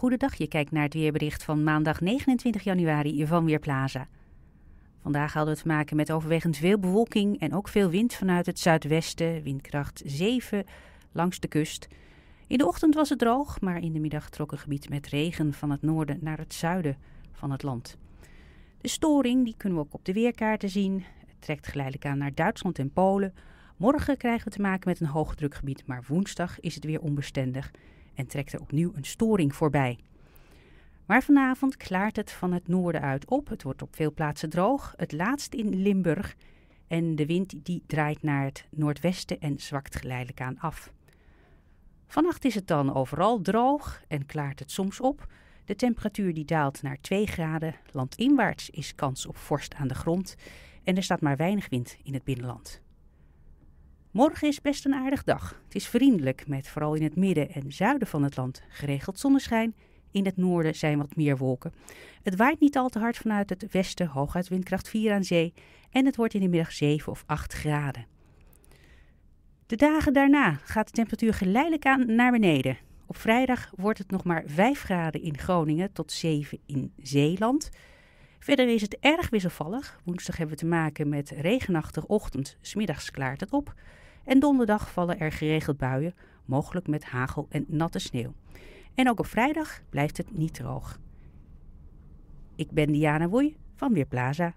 Goedendag, je kijkt naar het weerbericht van maandag 29 januari van Weerplaza. Vandaag hadden we te maken met overwegend veel bewolking en ook veel wind vanuit het zuidwesten, windkracht 7 langs de kust. In de ochtend was het droog, maar in de middag trok een gebied met regen van het noorden naar het zuiden van het land. De storing die kunnen we ook op de weerkaarten zien. Het trekt geleidelijk aan naar Duitsland en Polen. Morgen krijgen we te maken met een hoogdrukgebied, maar woensdag is het weer onbestendig en trekt er opnieuw een storing voorbij. Maar vanavond klaart het van het noorden uit op. Het wordt op veel plaatsen droog, het laatst in Limburg. En de wind die draait naar het noordwesten en zwakt geleidelijk aan af. Vannacht is het dan overal droog en klaart het soms op. De temperatuur die daalt naar 2 graden. Landinwaarts is kans op vorst aan de grond. En er staat maar weinig wind in het binnenland. Morgen is best een aardig dag. Het is vriendelijk met vooral in het midden en zuiden van het land geregeld zonneschijn. In het noorden zijn wat meer wolken. Het waait niet al te hard vanuit het westen, hooguit windkracht 4 aan zee. En het wordt in de middag 7 of 8 graden. De dagen daarna gaat de temperatuur geleidelijk aan naar beneden. Op vrijdag wordt het nog maar 5 graden in Groningen tot 7 in Zeeland. Verder is het erg wisselvallig. Woensdag hebben we te maken met regenachtig ochtend, smiddags klaart het op. En donderdag vallen er geregeld buien, mogelijk met hagel en natte sneeuw. En ook op vrijdag blijft het niet droog. Ik ben Diana Woei van Weerplaza.